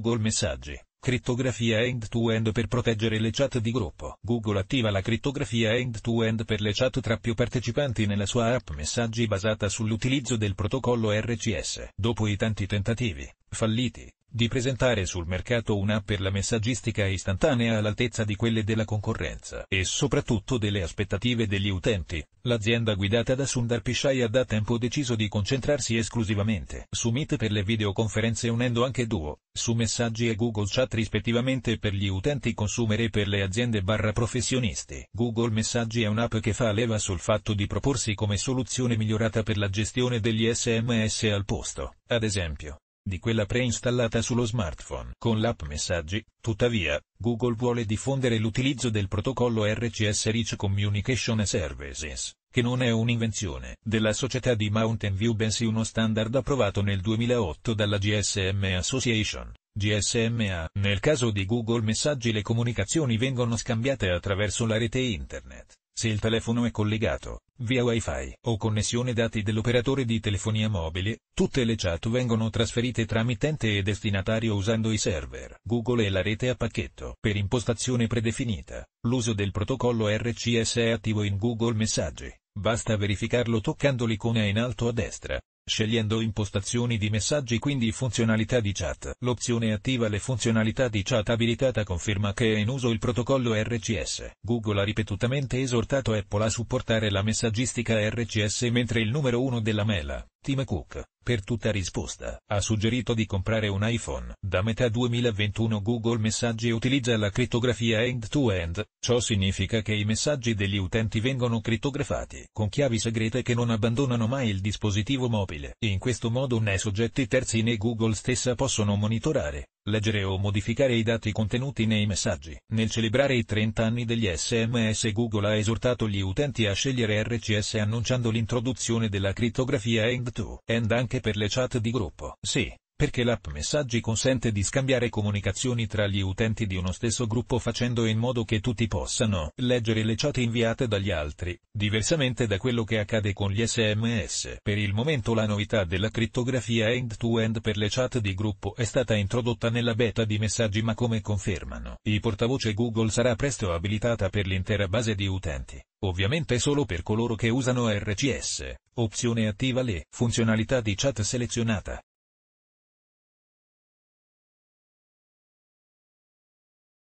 Google Messaggi. Crittografia end-to-end per proteggere le chat di gruppo. Google attiva la crittografia end to -end per le chat tra più partecipanti nella sua app Messaggi basata sull'utilizzo del protocollo RCS. Dopo i tanti tentativi, falliti, di presentare sul mercato un'app per la messaggistica istantanea all'altezza di quelle della concorrenza e soprattutto delle aspettative degli utenti. L'azienda guidata da Sundar Pichai ha da tempo deciso di concentrarsi esclusivamente su Meet per le videoconferenze unendo anche Duo, su Messaggi e Google Chat rispettivamente per gli utenti consumer e per le aziende barra professionisti. Google Messaggi è un'app che fa leva sul fatto di proporsi come soluzione migliorata per la gestione degli SMS al posto, ad esempio, di quella preinstallata sullo smartphone. Con l'app Messaggi, tuttavia, Google vuole diffondere l'utilizzo del protocollo RCS Rich Communication Services, che non è un'invenzione della società di Mountain View bensì uno standard approvato nel 2008 dalla GSM Association. GSMA. Nel caso di Google Messaggi le comunicazioni vengono scambiate attraverso la rete internet, se il telefono è collegato Via Wi-Fi o connessione dati dell'operatore di telefonia mobile, tutte le chat vengono trasferite tramite ente e destinatario usando i server Google e la rete a pacchetto. Per impostazione predefinita, l'uso del protocollo RCS è attivo in Google Messaggi. Basta verificarlo toccando l'icona in alto a destra scegliendo impostazioni di messaggi quindi funzionalità di chat. L'opzione attiva le funzionalità di chat abilitata conferma che è in uso il protocollo RCS. Google ha ripetutamente esortato Apple a supportare la messaggistica RCS mentre il numero 1 della mela Tim Cook, per tutta risposta, ha suggerito di comprare un iPhone. Da metà 2021 Google Messaggi utilizza la crittografia end-to-end, ciò significa che i messaggi degli utenti vengono crittografati con chiavi segrete che non abbandonano mai il dispositivo mobile. In questo modo né soggetti terzi né Google stessa possono monitorare, leggere o modificare i dati contenuti nei messaggi. Nel celebrare i 30 anni degli SMS Google ha esortato gli utenti a scegliere RCS annunciando l'introduzione della crittografia End2. End anche per le chat di gruppo. Sì, perché l'app Messaggi consente di scambiare comunicazioni tra gli utenti di uno stesso gruppo facendo in modo che tutti possano leggere le chat inviate dagli altri, diversamente da quello che accade con gli SMS. Per il momento la novità della criptografia end-to-end -end per le chat di gruppo è stata introdotta nella beta di Messaggi ma come confermano i portavoce Google sarà presto abilitata per l'intera base di utenti ovviamente solo per coloro che usano RCS, opzione attiva le funzionalità di chat selezionata,